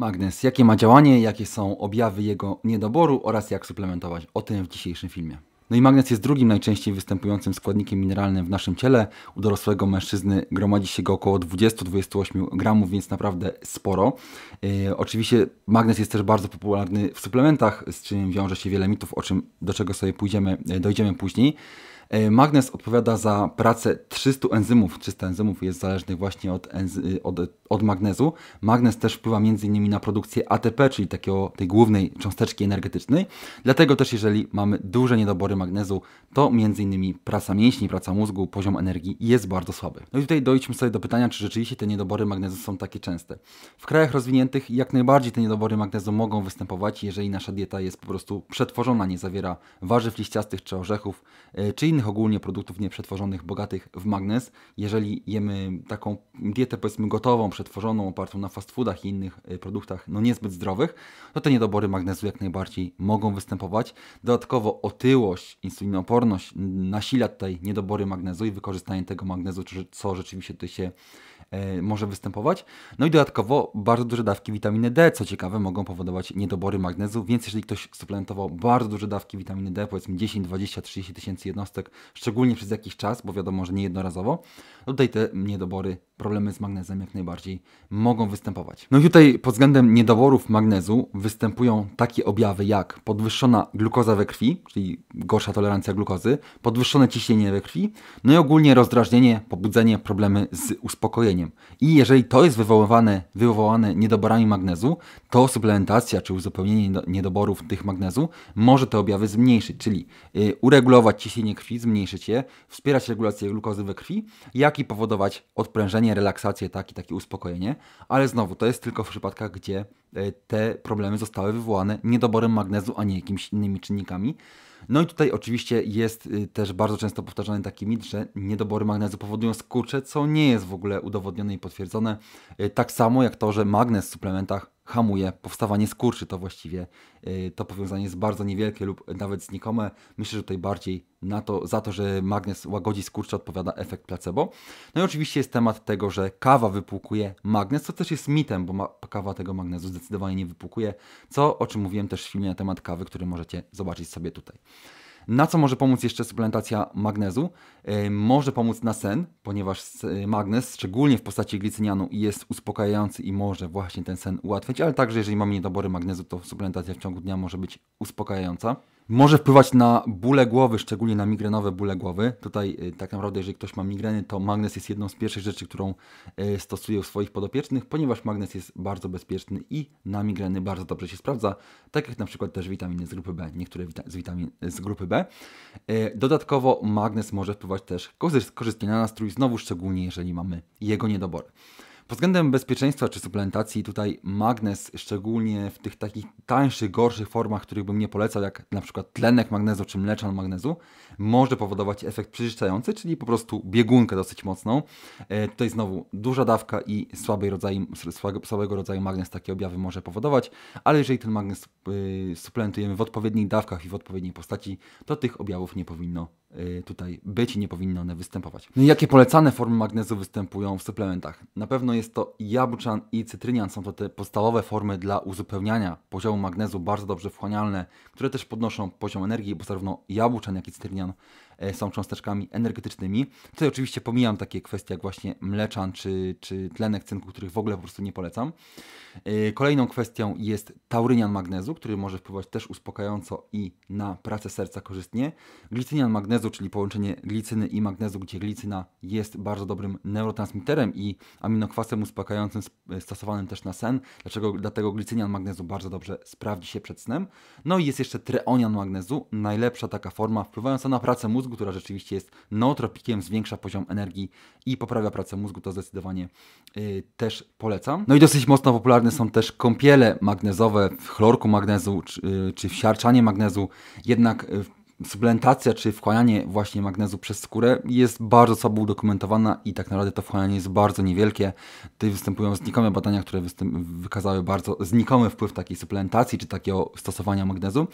Magnes, jakie ma działanie, jakie są objawy jego niedoboru oraz jak suplementować? O tym w dzisiejszym filmie. No i magnes jest drugim najczęściej występującym składnikiem mineralnym w naszym ciele. U dorosłego mężczyzny gromadzi się go około 20-28 gramów, więc naprawdę sporo. E, oczywiście magnes jest też bardzo popularny w suplementach, z czym wiąże się wiele mitów, o czym, do czego sobie pójdziemy, e, dojdziemy później. E, Magnes odpowiada za pracę 300 enzymów. 300 enzymów jest zależnych właśnie od, od, od magnezu. Magnez też wpływa m.in. na produkcję ATP, czyli takiego, tej głównej cząsteczki energetycznej. Dlatego też jeżeli mamy duże niedobory magnezu, to m.in. praca mięśni, praca mózgu, poziom energii jest bardzo słaby. No i tutaj dojdźmy sobie do pytania, czy rzeczywiście te niedobory magnezu są takie częste. W krajach rozwiniętych jak najbardziej te niedobory magnezu mogą występować, jeżeli nasza dieta jest po prostu przetworzona, nie zawiera warzyw liściastych czy orzechów, e, czy innych innych ogólnie produktów nieprzetworzonych, bogatych w magnez. Jeżeli jemy taką dietę powiedzmy gotową, przetworzoną, opartą na fast foodach i innych y, produktach no niezbyt zdrowych, no, to te niedobory magnezu jak najbardziej mogą występować. Dodatkowo otyłość, insulinooporność nasila tutaj niedobory magnezu i wykorzystanie tego magnezu, co rzeczywiście tutaj się e, może występować. No i dodatkowo bardzo duże dawki witaminy D, co ciekawe, mogą powodować niedobory magnezu, więc jeżeli ktoś suplementował bardzo duże dawki witaminy D, powiedzmy 10, 20, 30 tysięcy jednostek szczególnie przez jakiś czas, bo wiadomo, że nie jednorazowo, no tutaj te niedobory, problemy z magnezem jak najbardziej mogą występować. No i tutaj pod względem niedoborów magnezu występują takie objawy jak podwyższona glukoza we krwi, czyli gorsza tolerancja glukozy, podwyższone ciśnienie we krwi, no i ogólnie rozdrażnienie, pobudzenie, problemy z uspokojeniem. I jeżeli to jest wywoływane, wywołane niedoborami magnezu, to suplementacja czy uzupełnienie niedoborów tych magnezu może te objawy zmniejszyć, czyli y, uregulować ciśnienie krwi, zmniejszyć je, wspierać regulację glukozy we krwi, jak i powodować odprężenie, relaksację, tak i takie uspokojenie. Ale znowu, to jest tylko w przypadkach, gdzie e, te problemy zostały wywołane niedoborem magnezu, a nie jakimiś innymi czynnikami. No i tutaj oczywiście jest y, też bardzo często powtarzany taki mit, że niedobory magnezu powodują skurcze, co nie jest w ogóle udowodnione i potwierdzone. Y, tak samo jak to, że magnez w suplementach hamuje powstawanie skurczy, to właściwie y, to powiązanie jest bardzo niewielkie lub nawet znikome. Myślę, że tutaj bardziej na to, za to, że magnes łagodzi skurcze odpowiada efekt placebo. No i oczywiście jest temat tego, że kawa wypłukuje magnes, co też jest mitem, bo kawa tego magnezu zdecydowanie nie wypłukuje, co o czym mówiłem też w filmie na temat kawy, który możecie zobaczyć sobie tutaj. Na co może pomóc jeszcze suplementacja magnezu? E, może pomóc na sen, ponieważ e, magnez, szczególnie w postaci glicynianu, jest uspokajający i może właśnie ten sen ułatwić, ale także jeżeli mamy niedobory magnezu, to suplementacja w ciągu dnia może być uspokajająca. Może wpływać na bóle głowy, szczególnie na migrenowe bóle głowy. Tutaj y, tak naprawdę, jeżeli ktoś ma migreny, to magnes jest jedną z pierwszych rzeczy, którą y, stosuje u swoich podopiecznych, ponieważ magnes jest bardzo bezpieczny i na migreny bardzo dobrze się sprawdza, tak jak na przykład też witaminy z grupy B, niektóre z witamin z grupy B. Y, dodatkowo magnes może wpływać też korzystnie na nastrój, znowu szczególnie jeżeli mamy jego niedobory. Pod względem bezpieczeństwa czy suplementacji tutaj magnes, szczególnie w tych takich tańszych, gorszych formach, których bym nie polecał, jak na przykład tlenek magnezu czy mleczan magnezu, może powodować efekt przyczyszczający, czyli po prostu biegunkę dosyć mocną. E, tutaj znowu duża dawka i słabej rodzaju, słabego rodzaju magnes takie objawy może powodować, ale jeżeli ten magnes y, suplementujemy w odpowiednich dawkach i w odpowiedniej postaci, to tych objawów nie powinno Y, tutaj być i nie powinny one występować. No jakie polecane formy magnezu występują w suplementach? Na pewno jest to jabłczan i cytrynian. Są to te podstawowe formy dla uzupełniania poziomu magnezu, bardzo dobrze wchłanialne, które też podnoszą poziom energii, bo zarówno jabłczan, jak i cytrynian E, są cząsteczkami energetycznymi. Tutaj oczywiście pomijam takie kwestie jak właśnie mleczan czy, czy tlenek cynku, których w ogóle po prostu nie polecam. E, kolejną kwestią jest taurynian magnezu, który może wpływać też uspokajająco i na pracę serca korzystnie. Glicynian magnezu, czyli połączenie glicyny i magnezu, gdzie glicyna jest bardzo dobrym neurotransmiterem i aminokwasem uspokajającym stosowanym też na sen, dlaczego, dlatego glicynian magnezu bardzo dobrze sprawdzi się przed snem. No i jest jeszcze treonian magnezu, najlepsza taka forma wpływająca na pracę mózgu, mózgu, która rzeczywiście jest nootropikiem, zwiększa poziom energii i poprawia pracę mózgu, to zdecydowanie yy, też polecam. No i dosyć mocno popularne są też kąpiele magnezowe w chlorku magnezu czy, yy, czy w siarczanie magnezu, jednak w yy, suplementacja czy wchłanianie właśnie magnezu przez skórę jest bardzo słabo udokumentowana i tak naprawdę to wchłanianie jest bardzo niewielkie. Tutaj występują znikome badania, które wykazały bardzo znikomy wpływ takiej suplementacji czy takiego stosowania magnezu.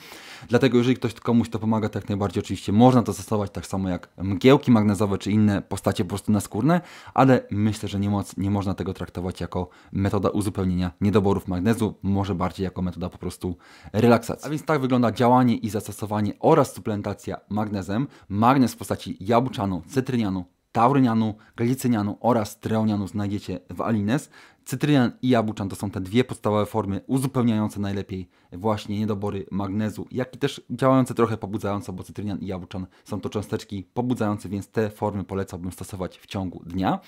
Dlatego jeżeli ktoś komuś to pomaga, to jak najbardziej oczywiście można to stosować tak samo jak mgiełki magnezowe czy inne postacie po prostu naskórne, ale myślę, że nie, moc, nie można tego traktować jako metoda uzupełnienia niedoborów magnezu, może bardziej jako metoda po prostu relaksacji. A więc tak wygląda działanie i zastosowanie oraz suplementacja suplementacja magnezem, magnez w postaci jabłczanu, cytrynianu, taurynianu, glicynianu oraz treonianu znajdziecie w Alines. Cytrynian i jabłczan to są te dwie podstawowe formy uzupełniające najlepiej właśnie niedobory magnezu, jak i też działające trochę pobudzająco, bo cytrynian i jabłczan są to cząsteczki pobudzające, więc te formy polecałbym stosować w ciągu dnia.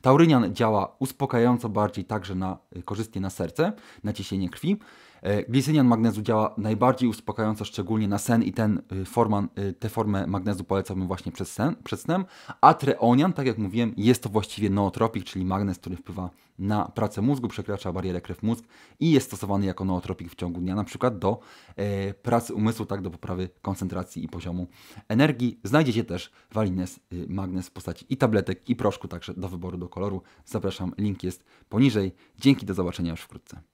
Taurynian działa uspokajająco bardziej także na y, korzystnie na serce, na ciśnienie krwi. E, glicynian magnezu działa najbardziej uspokajająco, szczególnie na sen i ten y, forman, y, tę formę magnezu polecałbym właśnie przed, sen, przed snem. A treonian, tak jak mówiłem, jest to właściwie nootropik, czyli magnez, który wpływa na pracę mózgu, przekracza barierę krew-mózg i jest stosowany jako nootropik w ciągu dnia, na przykład do e, pracy umysłu, tak do poprawy koncentracji i poziomu energii. Znajdziecie też walines, y, magnez w postaci i tabletek, i proszku, także do wyboru, do koloru. Zapraszam, link jest poniżej. Dzięki, do zobaczenia już wkrótce.